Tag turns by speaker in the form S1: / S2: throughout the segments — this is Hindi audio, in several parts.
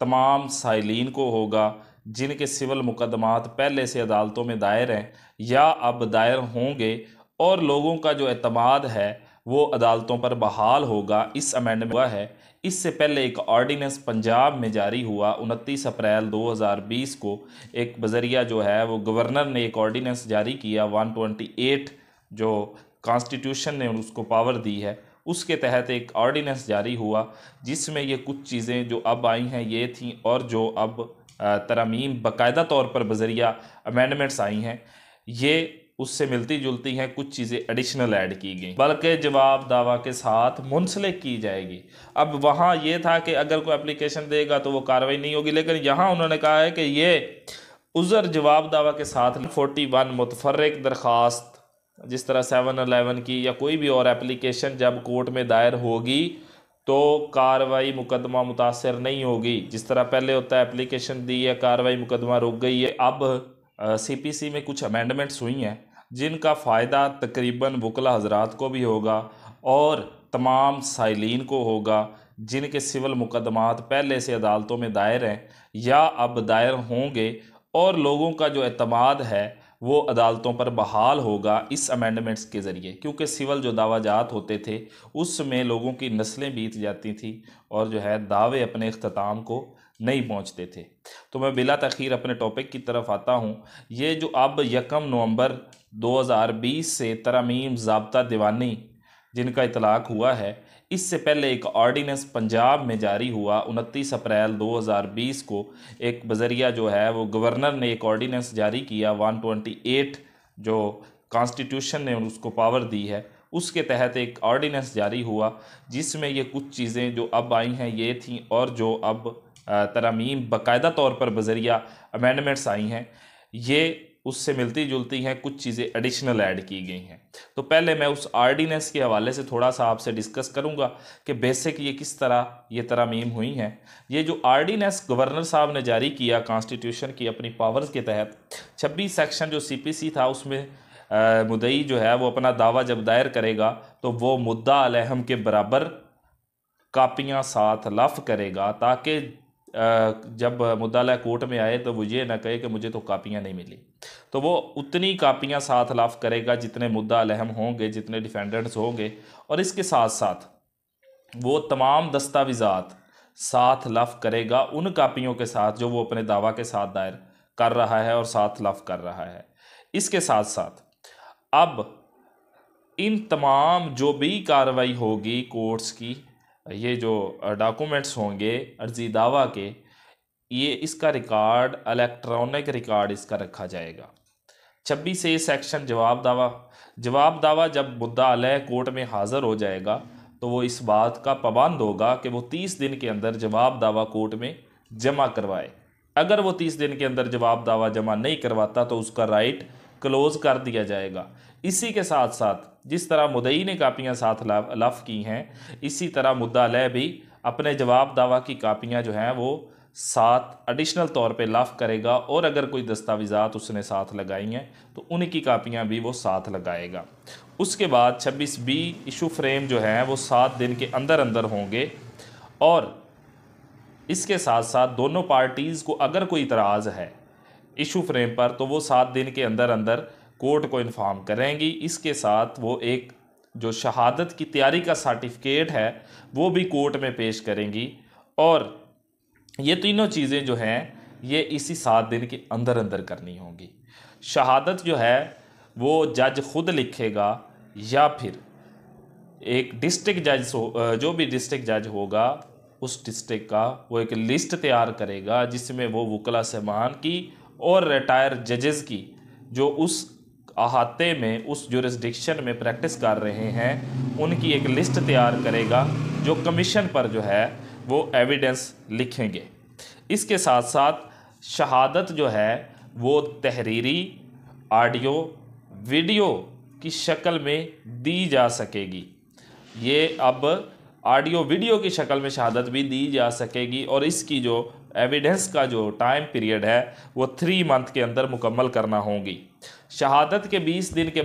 S1: तमाम साइलिन को होगा जिनके सिविल मुकदमात पहले से अदालतों में दायर हैं या अब दायर होंगे और लोगों का जो अतमाद है वो अदालतों पर बहाल होगा इस अमेंडमेंट हुआ है इससे पहले एक ऑर्डीनेंस पंजाब में जारी हुआ उनतीस अप्रैल 2020 को एक बजरिया जो है वो गवर्नर ने एक ऑर्डीनेंस जारी किया 128 जो कॉन्स्टिट्यूशन ने उसको पावर दी है उसके तहत एक ऑर्डिनेंस जारी हुआ जिसमें ये कुछ चीज़ें जो अब आई हैं ये थी और जो अब तरमीम बाकायदा तौर पर बजरिया अमेंडमेंट्स आई हैं ये उससे मिलती जुलती हैं कुछ चीज़ें एडिशनल ऐड की गई बल्कि जवाब दावा के साथ मुंसलिक की जाएगी अब वहाँ ये था कि अगर कोई एप्लीकेशन देगा तो वो कार्रवाई नहीं होगी लेकिन यहाँ उन्होंने कहा है कि ये उज़र जवाब दावा के साथ फोर्टी वन मुतफरक दरख्वास्त जिस तरह सेवन अलेवन की या कोई भी और एप्लीकेशन जब कोर्ट में दायर होगी तो कार्रवाई मुकदमा मुतासर नहीं होगी जिस तरह पहले होता है एप्लीकेशन दी है कार्रवाई मुकदमा रुक गई है अब सीपीसी में कुछ अमेंडमेंट्स हुई हैं जिनका फ़ायदा तकरीबन वकला हजरात को भी होगा और तमाम साइलिन को होगा जिनके सिविल मुकदमात पहले से अदालतों में दायर हैं या अब दायर होंगे और लोगों का जो अतमाद है वो अदालतों पर बहाल होगा इस अमेंडमेंट्स के ज़रिए क्योंकि सिविल जो दावाजात होते थे उसमें लोगों की नस्लें बीत जाती थी और जो है दावे अपने अख्ताम को नहीं पहुंचते थे तो मैं बिला तखीर अपने टॉपिक की तरफ आता हूं ये जो अब यकम नवंबर 2020 से तरमीम जबता दीवानी जिनका इतलाक़ हुआ है इससे पहले एक ऑर्डिनेंस पंजाब में जारी हुआ उनतीस अप्रैल 2020 को एक बजरिया जो है वो गवर्नर ने एक ऑर्डिनेंस जारी किया 128 जो कॉन्स्टिट्यूशन ने उसको पावर दी है उसके तहत एक ऑर्डिनेंस जारी हुआ जिसमें ये कुछ चीज़ें जो अब आई हैं ये थी और जो अब तरामीम बाकायदा तौर पर बजरिया अमेंडमेंट्स आई हैं ये उससे मिलती जुलती हैं कुछ चीज़ें एडिशनल ऐड की गई हैं तो पहले मैं उस आर्डीनेंस के हवाले से थोड़ा सा आपसे डिस्कस करूंगा कि बेसिक ये किस तरह ये तरामीम हुई हैं ये जो आर्डीनेंस गवर्नर साहब ने जारी किया कॉन्स्टिट्यूशन की अपनी पावर्स के तहत छब्बीस सेक्शन जो सी था उसमें मुदई जो है वो अपना दावा जब दायर करेगा तो वो मुद्दा अलहम के बराबर कापियाँ साथ लफ करेगा ताकि जब मुद्दालय कोर्ट में आए तो वो ये ना कहे कि मुझे तो कापियाँ नहीं मिली तो वो उतनी कापियाँ साथ लाफ करेगा जितने मुद्दा अलहम होंगे जितने डिफेंडेंट्स होंगे और इसके साथ साथ वो तमाम दस्तावेजात साथ लफ करेगा उन कापियों के साथ जो वो अपने दावा के साथ दायर कर रहा है और साथ लफ कर रहा है इसके साथ साथ अब इन तमाम जो भी कार्रवाई होगी कोर्ट्स की ये जो डॉक्यूमेंट्स होंगे अर्जी दावा के ये इसका रिकॉर्ड इलेक्ट्रॉनिक रिकॉर्ड इसका रखा जाएगा छब्बीस ए सेक्शन जवाब दावा जवाब दावा जब मुद्दा अलह कोर्ट में हाज़र हो जाएगा तो वो इस बात का पाबंद होगा कि वो तीस दिन के अंदर जवाब दावा कोर्ट में जमा करवाए अगर वो तीस दिन के अंदर जवाब दावा जमा नहीं करवाता तो उसका राइट क्लोज़ कर दिया जाएगा इसी के साथ साथ जिस तरह मुदई ने कापियाँ साथ लफ की हैं इसी तरह मुद्दा लय भी अपने जवाब दावा की कापियाँ जो हैं वो साथ एडिशनल तौर पे लफ़ करेगा और अगर कोई दस्तावेज़ात उसने साथ लगाई हैं तो उनकी कापियाँ भी वो साथ लगाएगा उसके बाद 26 बी इशू फ्रेम जो हैं वो सात दिन के अंदर अंदर होंगे और इसके साथ साथ दोनों पार्टीज़ को अगर कोई इतराज़ है इशू फ्रेम पर तो वो सात दिन के अंदर अंदर कोर्ट को इन्फॉर्म करेंगी इसके साथ वो एक जो शहादत की तैयारी का सर्टिफिकेट है वो भी कोर्ट में पेश करेंगी और ये तीनों चीज़ें जो हैं ये इसी सात दिन के अंदर अंदर करनी होंगी शहादत जो है वो जज खुद लिखेगा या फिर एक डिस्ट्रिक्ट जज जो भी डिस्ट्रिक्ट जज होगा उस डिस्ट्रिक्ट का वो एक लिस्ट तैयार करेगा जिसमें वो वकला सामान की और रिटायर जजेस की जो उस अहाते में उस जुरिस्डिक्शन में प्रैक्टिस कर रहे हैं उनकी एक लिस्ट तैयार करेगा जो कमीशन पर जो है वो एविडेंस लिखेंगे इसके साथ साथ शहादत जो है वो तहरीरी ऑडियो वीडियो की शक्ल में दी जा सकेगी ये अब ऑडियो वीडियो की शक्ल में शहादत भी दी जा सकेगी और इसकी जो एविडेंस का जो टाइम पीरियड है वो थ्री मंथ के अंदर मुकम्मल करना होगी शहादत के बीस दिन के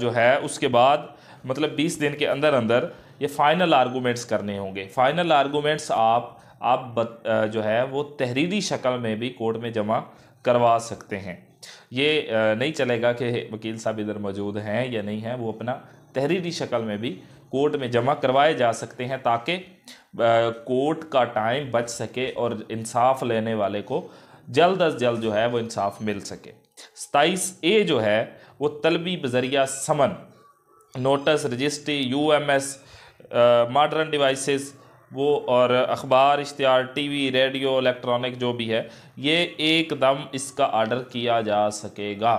S1: जो है उसके बाद मतलब बीस दिन के अंदर अंदर ये फ़ाइनल आर्गूमेंट्स करने होंगे फ़ाइनल आर्गूमेंट्स आप आप बत, जो है वो तहरीरी शक्ल में भी कोर्ट में जमा करवा सकते हैं ये नहीं चलेगा कि वकील साहब इधर मौजूद हैं या नहीं हैं वो अपना तहरीरी शक्ल में भी कोर्ट में जमा करवाए जा सकते हैं ताकि कोर्ट का टाइम बच सके और इंसाफ लेने वाले को जल्द अज जल्द जो है वो इंसाफ मिल सके सताइस ए जो है वो तलबी बजरिया समन notice registry U M S modern devices वो और अखबार इश्तहार टी वी रेडियो इलेक्ट्रॉनिक जो भी है ये एकदम इसका आर्डर किया जा सकेगा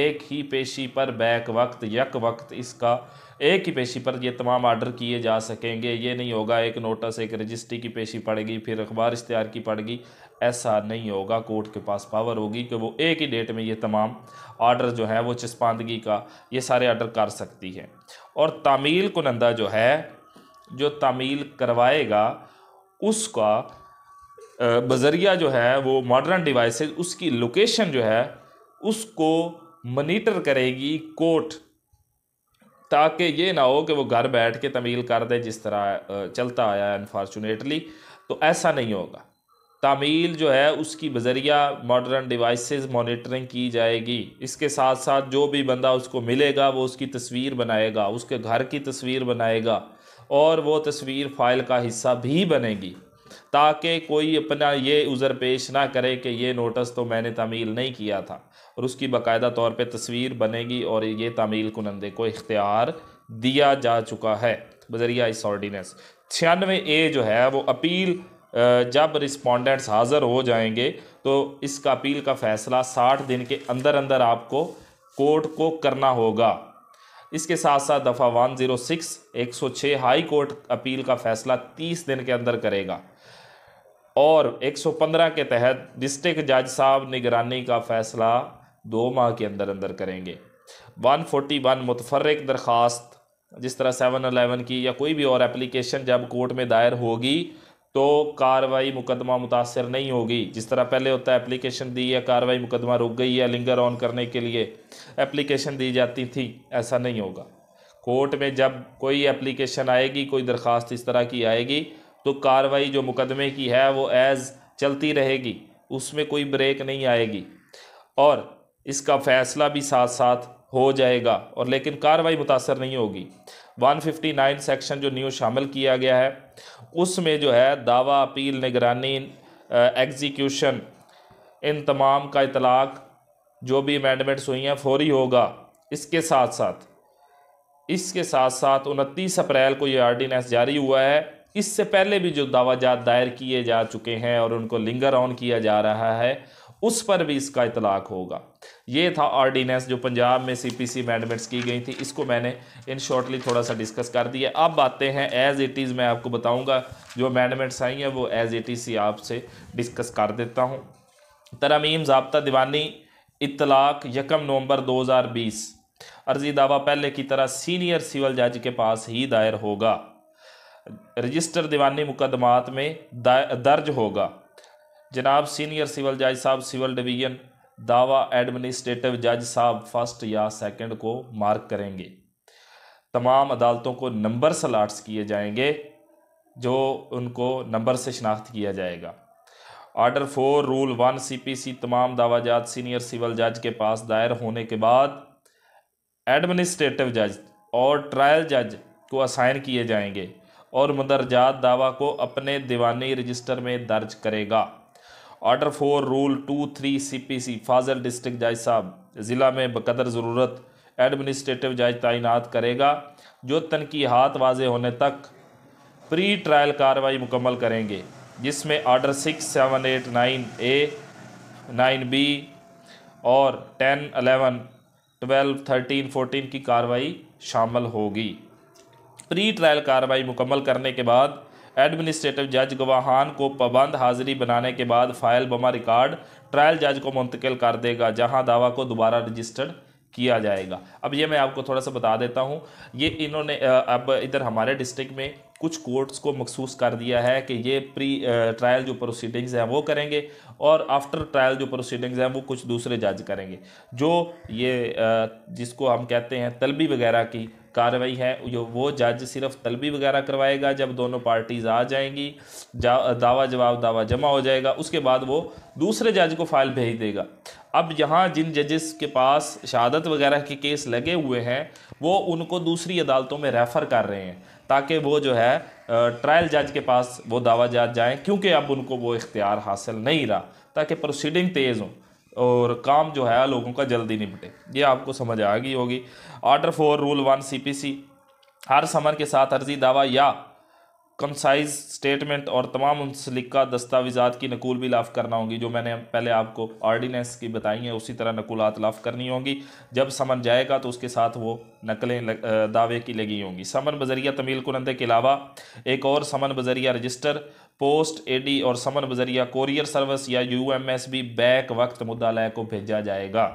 S1: एक ही पेशी पर बैक वक्त यक वक्त इसका एक ही पेशी पर ये तमाम आर्डर किए जा सकेंगे ये नहीं होगा एक नोटिस एक रजिस्ट्री की पेशी पड़ेगी फिर अखबार इश्तहार की पड़ेगी ऐसा नहीं होगा कोर्ट के पास पावर होगी कि वो एक ही डेट में ये तमाम आर्डर जो है वो चस्पांदगी का ये सारे आर्डर कर सकती है और तामील कुनंदा जो है जो तामील करवाएगा उसका बजरिया जो है वो मॉडर्न डिवाइसेज उसकी लोकेशन जो है उसको मनीटर करेगी कोर्ट ताकि ये ना हो कि वो घर बैठ के तमील कर दे जिस तरह चलता आया है अनफॉर्चुनेटली तो ऐसा नहीं होगा तमील जो है उसकी बजरिया मॉडर्न डिवाइसेस मॉनिटरिंग की जाएगी इसके साथ साथ जो भी बंदा उसको मिलेगा वो उसकी तस्वीर बनाएगा उसके घर की तस्वीर बनाएगा और वो तस्वीर फ़ाइल का हिस्सा भी बनेगी ताकि कोई अपना ये उज़र पेश ना करे कि ये नोटिस तो मैंने तमील नहीं किया था और उसकी बाकायदा तौर पर तस्वीर बनेगी और ये तमील कुनंदे को इख्तियार दिया जा चुका है बजरिया इस ऑर्डीनेंस छियानवे ए जो है वो अपील जब रिस्पोंडेंट्स हाज़र हो जाएंगे तो इसका अपील का फ़ैसला साठ दिन के अंदर अंदर आपको कोर्ट को करना होगा इसके साथ साथ दफ़ा वन ज़ीरो सिक्स एक सौ छः हाई कोर्ट अपील का फ़ैसला तीस दिन के अंदर करेगा और 115 के तहत डिस्ट्रिक्ट जज साहब निगरानी का फैसला दो माह के अंदर अंदर करेंगे 141 मुतफरक दरख्वास्त जिस तरह सेवन अलेवन की या कोई भी और एप्लीकेशन जब कोर्ट में दायर होगी तो कार्रवाई मुकदमा मुतासर नहीं होगी जिस तरह पहले होता है एप्लीकेशन दी या कार्रवाई मुकदमा रुक गई या लिंगर ऑन करने के लिए एप्लीकेशन दी जाती थी ऐसा नहीं होगा कोर्ट में जब कोई एप्लीकेशन आएगी कोई दरख्वास्त इस तरह की आएगी तो कार्रवाई जो मुकदमे की है वो एज़ चलती रहेगी उसमें कोई ब्रेक नहीं आएगी और इसका फ़ैसला भी साथ साथ हो जाएगा और लेकिन कार्रवाई मुतासर नहीं होगी 159 सेक्शन जो न्यू शामिल किया गया है उसमें जो है दावा अपील निगरानी एग्जीक्यूशन इन तमाम का इतलाक़ जो भी अमेंडमेंट्स हुई हैं फौरी होगा इसके साथ साथ इसके साथ साथ उनतीस अप्रैल को ये आर्डीनेंस जारी हुआ है इससे पहले भी जो दावाजात दायर किए जा चुके हैं और उनको लिंगर ऑन किया जा रहा है उस पर भी इसका इतलाक होगा ये था ऑर्डिनेंस जो पंजाब में सीपीसी अमेंडमेंट्स की गई थी इसको मैंने इन शॉर्टली थोड़ा सा डिस्कस कर दिया अब आते हैं एज़ इट इज़ मैं आपको बताऊंगा जो अमेंडमेंट्स आई हैं वो एज़ इट इज़ ही आपसे डिस्कस कर देता हूँ तरमीम जबता दीवानी इतलाक यकम नवंबर 2020 अर्जी दावा पहले की तरह सीनियर सिविल जज के पास ही दायर होगा रजिस्टर दीवानी मुकदमात में दर्ज होगा जनाब सीनियर सिविल जज साहब सिविल डिवीजन दावा एडमिनिस्ट्रेटिव जज साहब फर्स्ट या सेकंड को मार्क करेंगे तमाम अदालतों को नंबर सलाट्स किए जाएंगे जो उनको नंबर से शनाख्त किया जाएगा order four rule one CPC तमाम दावाजात सीनियर सिविल जज के पास दायर होने के बाद एडमिनिस्ट्रेटिव जज और ट्रायल जज को असाइन किए जाएंगे और मदरजात दावा को अपने दीवानी रजिस्टर में दर्ज करेगा order four rule two three C P C फाजल डिस्ट्रिक्ट जज साहब ज़िला में बकदर ज़रूरत एडमिनिस्ट्रेटिव जज तैनात करेगा जो हाथ वाज होने तक प्री ट्रायल कार्रवाई मुकम्मल करेंगे जिसमें order six seven eight nine A nine B और ten eleven twelve thirteen fourteen की कार्रवाई शामिल होगी प्री ट्रायल कार्रवाई मुकम्मल करने के बाद एडमिनिस्ट्रेटिव जज गवाहान को पाबंद हाजिरी बनाने के बाद फाइल बमा रिकॉर्ड ट्रायल जज को मुंतकिल कर देगा जहां दावा को दोबारा रजिस्टर्ड किया जाएगा अब ये मैं आपको थोड़ा सा बता देता हूँ ये इन्होंने अब इधर हमारे डिस्ट्रिक्ट में कुछ कोर्ट्स को मखसूस कर दिया है कि ये प्री ट्रायल जो प्रोसीडिंग्स हैं वो करेंगे और आफ्टर ट्रायल जो प्रोसीडिंग्स हैं वो कुछ दूसरे जज करेंगे जो ये जिसको हम कहते हैं तलबी वगैरह की कार्रवाई है जो वो जज सिर्फ तलबी वगैरह करवाएगा जब दोनों पार्टीज आ जाएंगी जा दावा जवाब दावा जमा हो जाएगा उसके बाद वो दूसरे जज को फाइल भेज देगा अब यहाँ जिन जजेस के पास शहादत वगैरह के केस लगे हुए हैं वो उनको दूसरी अदालतों में रेफ़र कर रहे हैं ताकि वो जो है ट्रायल जज के पास वो दावा जात जाएँ क्योंकि अब उनको वो इख्तियार हासिल नहीं रहा ताकि प्रोसीडिंग तेज़ हो और काम जो है लोगों का जल्दी निपटे ये आपको समझ आ गई होगी order four rule one C P C हर समर के साथ अर्जी दावा या कंसाइज स्टेटमेंट और तमाम मुंसलिका दस्तावेजात की नकूल भी लाफ करना होगी जो मैंने पहले आपको ऑर्डीनेंस की बताई हैं उसी तरह नकूलात लाफ करनी होगी जब समन जाएगा तो उसके साथ वो नकलें दावे की लगी होंगी समन बजरिया तमील कुनंदे के अलावा एक और समन बजरिया रजिस्टर पोस्ट एडी और समन बजरिया कोरियर सर्विस या U M S B back वक्त मुद्दालय को भेजा जाएगा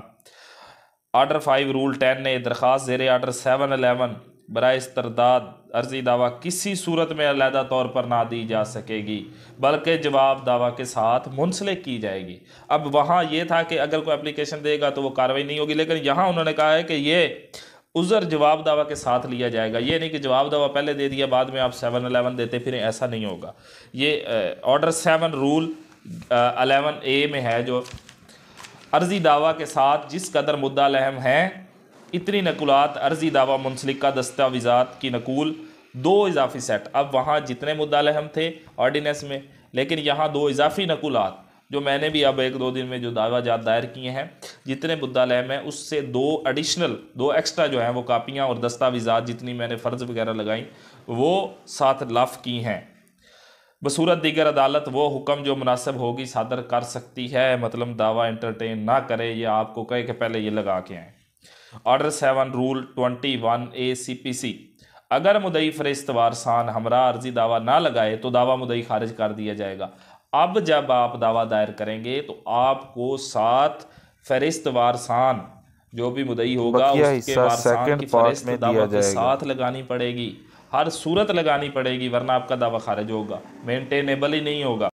S1: आर्डर फाइव रूल टेन ने दरख्वास्त जेर आर्डर सेवन अलेवन बर इस्रदाद अर्जी दावा किसी सूरत में अलहदा तौर पर ना दी जा सकेगी बल्कि जवाब दावा के साथ मुंसलिक की जाएगी अब वहाँ ये था कि अगर कोई एप्लीकेशन देगा तो वो कार्रवाई नहीं होगी लेकिन यहाँ उन्होंने कहा है कि ये उज़र जवाब दावा के साथ लिया जाएगा ये नहीं कि जवाब दावा पहले दे दिया बाद में आप सेवन अलेवन देते फिर ऐसा नहीं होगा ये order seven rule eleven A में है जो अर्जी दावा के साथ जिस कदर मुद्दा लहम हैं इतनी नकुलात अर्जी दावा मुंसलिक का दस्तावेजात की नकुल दो इजाफी सेट अब वहाँ जितने हम थे ऑर्डीनेंस में लेकिन यहाँ दो इजाफी नकुलात जो मैंने भी अब एक दो दिन में जो दावाजात दायर किए हैं जितने मुद्दा लहम हैं उससे दो एडिशनल दो एक्स्ट्रा जो हैं वो कापियाँ और दस्तावेजात जितनी मैंने फ़र्ज वगैरह लगाई वो साथ लाफ की हैं बसूरत दीगर अदालत वो हुक्म जो मुनासिब होगी सादर कर सकती है मतलब दावा इंटरटेन ना करे ये आपको कहे कि पहले ये लगा के आएँ order seven rule twenty one A C P C अगर मुदई फरिश्त वारसान हमरा अर्जी दावा ना लगाए तो दावा मुदई खारिज कर दिया जाएगा अब जब आप दावा दायर करेंगे तो आपको साथ फरिश्त वारसान जो भी मुदई तो होगा उसके वारसान की फरिश्त दावा के साथ लगानी पड़ेगी हर सूरत लगानी पड़ेगी वरना आपका दावा खारिज होगा मेंटेनेबल ही नहीं होगा